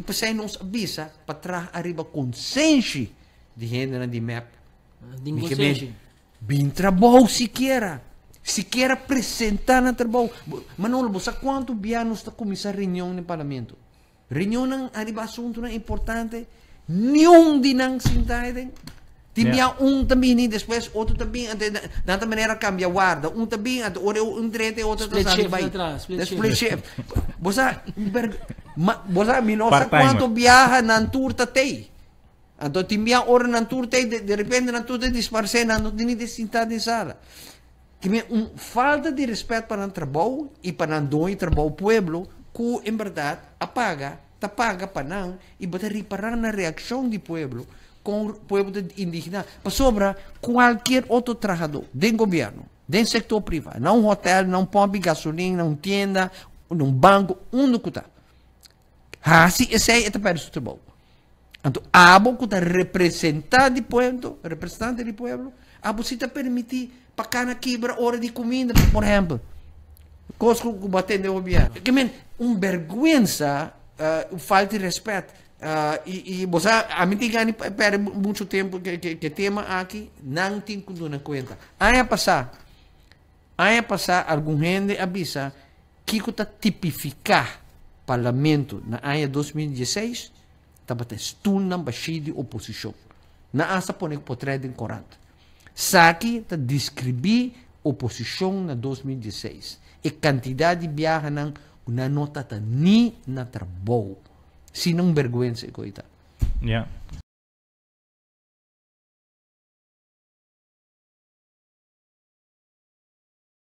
ipasay nung sa visa, patra arriba konsensi di henda na di map. Ah, ah, di konsensi. Bin trabaho siquiera. Siquiera presentar na trabaho. Manolo, sa quanto biano sta começar reunião no parlamento? Reunião ng arriba assunto na importante. Nenhum di nang sintaiden. Tibia yeah. um também, e depois outro também, de, de, de maneira cambia guarda. Um também, outro um trete, outro também vai. Split shift. Split shift. Você, Ma, vos sabe, não sabe quanto viaja na turta tem. Então, tem envia hora na turta e de, de repente na turta disparce, não tem nem sentado tem sala. Que uma falta de respeito para o trabalho e para o dono e trabalho do povo, que em verdade apaga, apaga para não e para reparar na reação do povo com o povo indígena, para sobra qualquer outro trabalhador, de governo, de setor privado, não um hotel, não um gasolina, não tienda, não banco, onde que está ah, esse hij at de Persutabal. En toen Abo, con een representant di povo, representante a pueblo, Abo si te permiti pacana quebra hora de comida, por exemplo. Cosco que batendo o bien. Que men, um vergonha, uh, eh, falta de respeito. Uh, eh, e, e você, a mim tem que perde muito tempo que, que, que tema aqui, não tem que dar conta. Aí passar, aí passar, algum gente avisa que está tipificar parlamento na AYA 2016, tabate stunnan bashidi oposisyon. Naasa po potreding korant. Saki ta diskribi oposisyon na 2016. E kantidad di biyaha ng una nota ta ni na trabaho. Sinong bergwensa ko ita? Yeah.